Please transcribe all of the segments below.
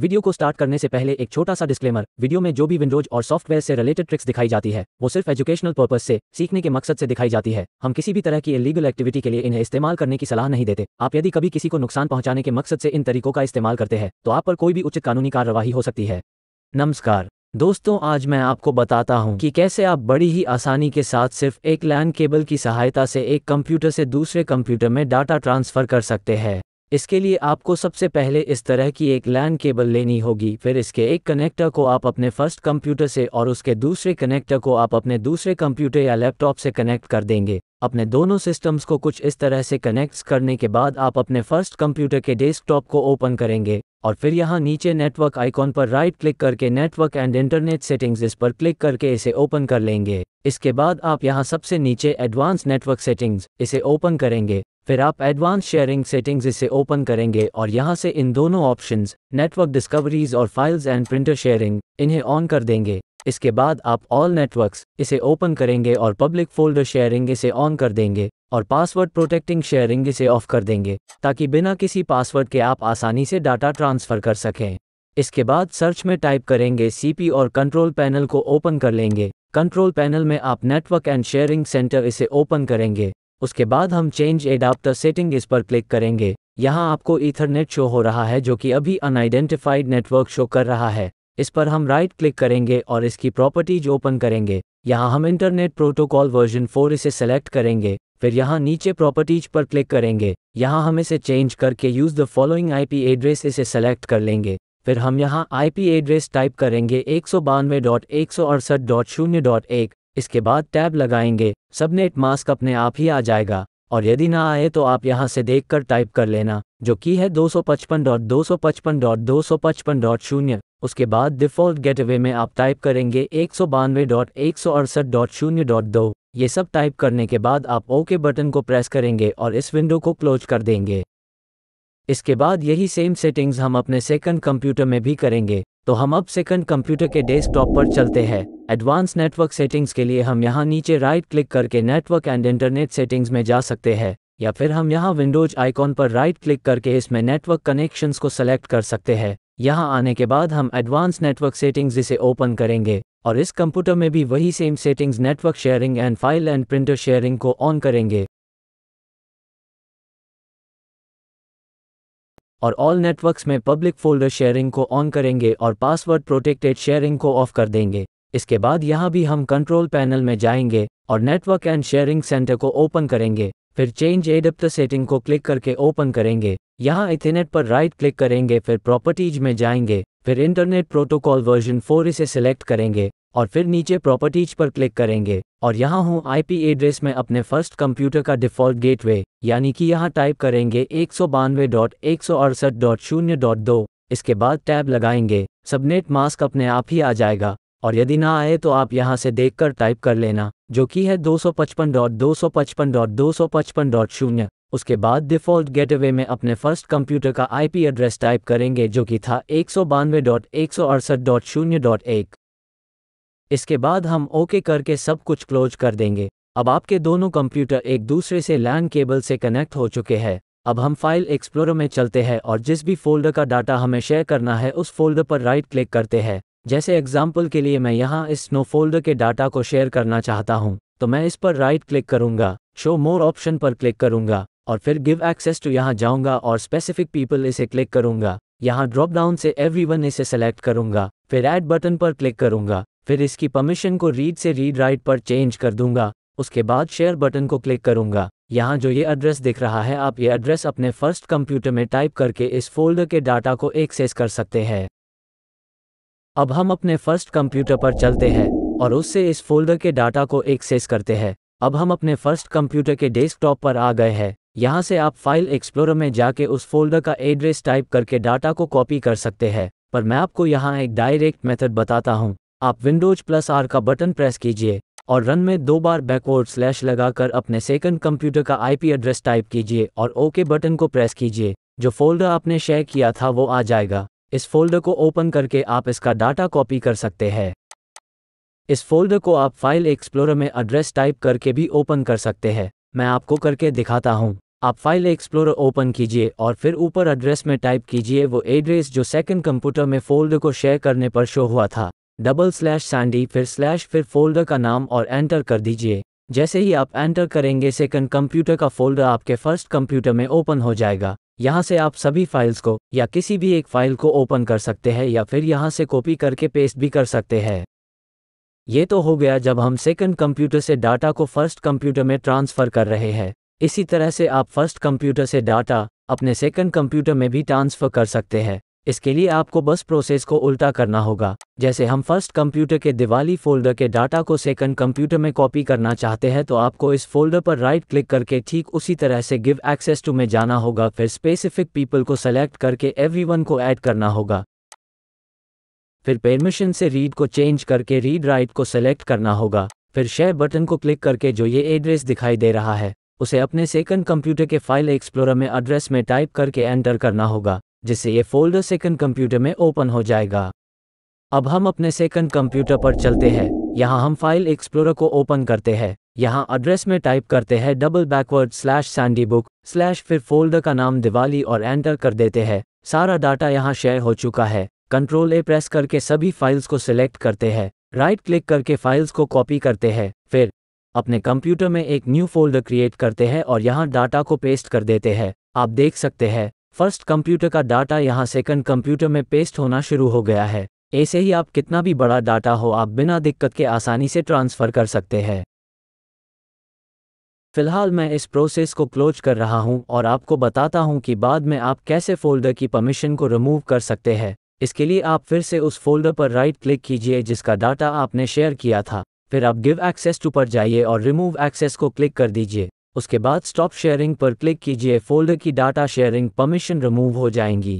video को start करने से पहले एक छोटा सा डिस्क्लेमर वीडियो में जो भी विंडोज और सॉफ्टवेयर से रिलेटेड ट्रिक्स दिखाई जाती है वो सिर्फ एजुकेशनल पर्पज से सीखने के मकसद से दिखाई जाती है हम किसी भी तरह की इलीगल एक्टिविटी के लिए इन्हें इस्तेमाल करने की सलाह नहीं देते आप यदि कभी किसी को नुकसान पहुंचाने के मकसद से इन तरीकों का इस्तेमाल करते हैं तो आप पर कोई भी उचित कानूनी कार्रवाई हो सकती है नमस्कार दोस्तों आज मैं आपको बताता हूं कि कैसे आप बड़ी ही आसानी के साथ सिर्फ एक लैंड केबल की सहायता से एक कंप्यूटर से दूसरे कंप्यूटर में डाटा ट्रांसफर कर सकते हैं इसके लिए आपको सबसे पहले इस तरह की एक लैन केबल लेनी होगी फिर इसके एक कनेक्टर को आप अपने फर्स्ट कंप्यूटर से और उसके दूसरे कनेक्टर को आप अपने दूसरे कंप्यूटर या लैपटॉप से कनेक्ट कर देंगे अपने दोनों सिस्टम्स को कुछ इस तरह से कनेक्ट करने के बाद आप अपने फर्स्ट कंप्यूटर के डेस्कटॉप को ओपन करेंगे और फिर यहाँ नीचे नेटवर्क आइकॉन पर राइट क्लिक करके नेटवर्क एंड इंटरनेट सेटिंग्स इस पर क्लिक करके इसे ओपन कर लेंगे इसके बाद आप यहाँ सबसे नीचे एडवांस नेटवर्क सेटिंग्स इसे ओपन करेंगे फिर आप एडवांस शेयरिंग सेटिंग्स इसे ओपन करेंगे और यहाँ से इन दोनों ऑप्शन नेटवर्क डिस्कवरीज और फाइल्स एंड प्रिंटर शेयरिंग इन्हें ऑन कर देंगे इसके बाद आप ऑल नेटवर्क्स इसे ओपन करेंगे और पब्लिक फोल्डर शेयरिंग इसे ऑन कर देंगे और पासवर्ड प्रोटेक्टिंग शेयरिंग इसे ऑफ कर देंगे ताकि बिना किसी पासवर्ड के आप आसानी से डाटा ट्रांसफ़र कर सकें इसके बाद सर्च में टाइप करेंगे सीपी और कंट्रोल पैनल को ओपन कर लेंगे कंट्रोल पैनल में आप नेटवर्क एंड शेयरिंग सेंटर इसे ओपन करेंगे उसके बाद हम चेंज एडाप्टर सेटिंग इस पर क्लिक करेंगे यहाँ आपको ईथरनेट शो हो रहा है जो कि अभी अनआइडेंटिफाइड नेटवर्क शो कर रहा है इस पर हम राइट क्लिक करेंगे और इसकी प्रॉपर्टीज ओपन करेंगे यहाँ हम इंटरनेट प्रोटोकॉल वर्जन 4 इसे सेलेक्ट करेंगे फिर यहाँ नीचे प्रॉपर्टीज पर क्लिक करेंगे यहाँ हम इसे चेंज करके use the following IP address इसे सेलेक्ट कर लेंगे फिर हम यहाँ आईपी एड्रेस टाइप करेंगे एक सौ बानवे डॉट एक सौ अड़सठ डॉट शून्य डॉट एक इसके बाद टैब लगाएंगे सबनेट मास्क अपने आप ही आ जाएगा और यदि ना आए तो आप यहां से देखकर टाइप कर लेना जो की है दो सौ पचपन डॉट दो सौ पचपन डॉट दो सौ पचपन डॉट शून्य उसके बाद डिफॉल्ट गेटवे में आप टाइप करेंगे एक सौ बानवे डॉट एक सौ अड़सठ डॉट शून्य डॉट दो ये सब टाइप करने के बाद आप ओके बटन को प्रेस करेंगे और इस विंडो को क्लोज कर देंगे इसके बाद यही सेम सेटिंग्स हम अपने सेकंड कंप्यूटर में भी करेंगे तो हम अब सेकंड कंप्यूटर के डेस्कटॉप पर चलते हैं एडवांस नेटवर्क सेटिंग्स के लिए हम यहाँ नीचे राइट क्लिक करके नेटवर्क एंड इंटरनेट सेटिंग्स में जा सकते हैं या फिर हम यहाँ विंडोज आइकॉन पर राइट क्लिक करके इसमें नेटवर्क कनेक्शंस को सेलेक्ट कर सकते हैं यहाँ आने के बाद हम एडवांस नेटवर्क सेटिंग्स इसे ओपन करेंगे और इस कंप्यूटर में भी वही same settings network sharing and file and printer sharing को ऑन करेंगे और ऑल नेटवर्क्स में पब्लिक फोल्डर शेयरिंग को ऑन करेंगे और पासवर्ड प्रोटेक्टेड शेयरिंग को ऑफ कर देंगे इसके बाद यहाँ भी हम कंट्रोल पैनल में जाएंगे और नेटवर्क एंड शेयरिंग सेंटर को ओपन करेंगे फिर चेंज एडप्ट सेटिंग को क्लिक करके ओपन करेंगे यहाँ इथेनेट पर राइट क्लिक करेंगे फिर प्रॉपर्टीज में जाएंगे फिर इंटरनेट प्रोटोकॉल वर्जन 4 इसे सिलेक्ट करेंगे और फिर नीचे प्रॉपर्टीज पर क्लिक करेंगे और यहाँ हूँ आईपी एड्रेस में अपने फर्स्ट कंप्यूटर का डिफॉल्ट गेटवे यानी कि यहाँ टाइप करेंगे एक इसके बाद टैब लगाएंगे सबनेट मास्क अपने आप ही आ जाएगा और यदि ना आए तो आप यहाँ से देखकर टाइप कर लेना जो कि है दो सौ पचपन डॉट दो सौ पचपन डॉट दो सौ पचपन डॉट शून्य उसके बाद डिफ़ॉल्ट गेटवे में अपने फर्स्ट कंप्यूटर का आईपी एड्रेस टाइप करेंगे जो कि था एक सौ बानवे डॉट एक सौ अड़सठ डॉट शून्य डॉट एक इसके बाद हम ओके करके सब कुछ क्लोज कर देंगे अब आपके दोनों कंप्यूटर एक दूसरे से लैन केबल से कनेक्ट हो चुके हैं अब हम फाइल एक्सप्लोरर में चलते हैं और जिस भी फोल्डर का डाटा हमें शेयर करना है उस फोल्डर पर राइट क्लिक करते हैं जैसे एग्जाम्पल के लिए मैं यहाँ इस स्नो फोल्डर के डाटा को शेयर करना चाहता हूँ तो मैं इस पर राइट क्लिक करूंगा शो मोर ऑप्शन पर क्लिक करूंगा और फिर गिव एक्सेस टू यहाँ जाऊंगा और स्पेसिफिक पीपल इसे क्लिक करूंगा यहाँ ड्रॉप डाउन से एवरी वन इसे सेलेक्ट करूंगा फिर ऐड बटन पर क्लिक करूंगा फिर इसकी परमिशन को रीड से रीड राइट पर चेंज कर दूंगा उसके बाद शेयर बटन को क्लिक करूंगा यहाँ जो ये एड्रेस दिख रहा है आप ये एड्रेस अपने फर्स्ट कंप्यूटर में टाइप करके इस फोल्डर के डाटा को एक्सेस कर सकते हैं अब हम अपने फर्स्ट कंप्यूटर पर चलते हैं और उससे इस फोल्डर के डाटा को एक्सेस करते हैं अब हम अपने फर्स्ट कंप्यूटर के डेस्कटॉप पर आ गए हैं यहाँ से आप फाइल एक्सप्लोरर में जाके उस फोल्डर का एड्रेस टाइप करके डाटा को कॉपी कर सकते हैं पर मैं आपको यहाँ एक डायरेक्ट मेथड बताता हूँ आप विंडोज प्लस आर का बटन प्रेस कीजिए और रन में दो बार बैकवर्ड स्लैश लगाकर अपने सेकंड कंप्यूटर का आईपी एड्रेस टाइप कीजिए और ओके बटन को प्रेस कीजिए जो फोल्डर आपने शेयर किया था वो आ जाएगा इस फोल्डर को ओपन करके आप इसका डाटा कॉपी कर सकते हैं इस फोल्डर को आप फाइल एक्सप्लोरर में एड्रेस टाइप करके भी ओपन कर सकते हैं मैं आपको करके दिखाता हूँ आप फाइल एक्सप्लोरर ओपन कीजिए और फिर ऊपर एड्रेस में टाइप कीजिए वो एड्रेस जो सेकंड कंप्यूटर में फोल्डर को शेयर करने पर शो हुआ था डबल स्लैश सैंडी फिर स्लैश फिर फोल्डर का नाम और एंटर कर दीजिए जैसे ही आप एंटर करेंगे सेकंड कंप्यूटर का फोल्डर आपके फर्स्ट कंप्यूटर में ओपन हो जाएगा यहाँ से आप सभी फाइल्स को या किसी भी एक फाइल को ओपन कर सकते हैं या फिर यहाँ से कॉपी करके पेस्ट भी कर सकते हैं ये तो हो गया जब हम सेकंड कंप्यूटर से डाटा को फर्स्ट कंप्यूटर में ट्रांसफ़र कर रहे हैं इसी तरह से आप फर्स्ट कंप्यूटर से डाटा अपने सेकंड कंप्यूटर में भी ट्रांसफ़र कर सकते हैं इसके लिए आपको बस प्रोसेस को उल्टा करना होगा जैसे हम फर्स्ट कंप्यूटर के दिवाली फोल्डर के डाटा को सेकंड कंप्यूटर में कॉपी करना चाहते हैं तो आपको इस फोल्डर पर राइट क्लिक करके ठीक उसी तरह से गिव एक्सेस टू में जाना होगा फिर स्पेसिफिक पीपल को सेलेक्ट करके एवरी को ऐड करना होगा फिर परमिशन से रीड को चेंज करके रीड राइट को सेलेक्ट करना होगा फिर शेयर बटन को क्लिक करके जो ये एड्रेस दिखाई दे रहा है उसे अपने सेकंड कंप्यूटर के फाइल एक्सप्लोरर में एड्रेस में टाइप करके एंटर करना होगा जिससे ये फोल्डर सेकंड कंप्यूटर में ओपन हो जाएगा अब हम अपने सेकंड कंप्यूटर पर चलते हैं यहाँ हम फाइल एक्सप्लोरर को ओपन करते हैं यहाँ एड्रेस में टाइप करते हैं double backward slash Sandy book slash फिर फोल्डर का नाम दिवाली और एंटर कर देते हैं सारा डाटा यहाँ शेयर हो चुका है कंट्रोल ए प्रेस करके सभी फाइल्स को सिलेक्ट करते हैं राइट क्लिक करके फाइल्स को कॉपी करते हैं फिर अपने कंप्यूटर में एक न्यू फोल्डर क्रिएट करते हैं और यहाँ डाटा को पेस्ट कर देते हैं आप देख सकते हैं फर्स्ट कंप्यूटर का डाटा यहाँ सेकंड कंप्यूटर में पेस्ट होना शुरू हो गया है ऐसे ही आप कितना भी बड़ा डाटा हो आप बिना दिक्कत के आसानी से ट्रांसफ़र कर सकते हैं फिलहाल मैं इस प्रोसेस को क्लोज कर रहा हूं और आपको बताता हूं कि बाद में आप कैसे फ़ोल्डर की परमिशन को रिमूव कर सकते हैं इसके लिए आप फिर से उस फोल्डर पर राइट क्लिक कीजिए जिसका डाटा आपने शेयर किया था फिर आप गिव एक्सेस टू पर जाइए और रिमूव एक्सेस को क्लिक कर दीजिए उसके बाद स्टॉप शेयरिंग पर क्लिक कीजिए फोल्डर की डाटा शेयरिंग परमिशन रिमूव हो जाएंगी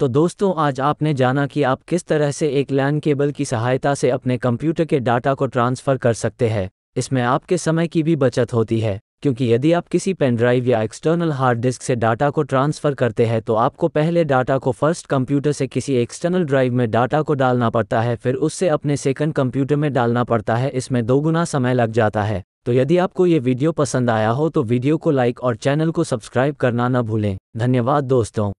तो दोस्तों आज आपने जाना कि आप किस तरह से एक लैंड केबल की सहायता से अपने कंप्यूटर के डाटा को ट्रांसफ़र कर सकते हैं इसमें आपके समय की भी बचत होती है क्योंकि यदि आप किसी पेन ड्राइव या एक्सटर्नल हार्ड डिस्क से डाटा को ट्रांसफ़र करते हैं तो आपको पहले डाटा को फर्स्ट कंप्यूटर से किसी एक्सटर्नल ड्राइव में डाटा को डालना पड़ता है फिर उससे अपने सेकंड कंप्यूटर में डालना पड़ता है इसमें दोगुना समय लग जाता है तो यदि आपको ये वीडियो पसंद आया हो तो वीडियो को लाइक और चैनल को सब्सक्राइब करना न भूलें धन्यवाद दोस्तों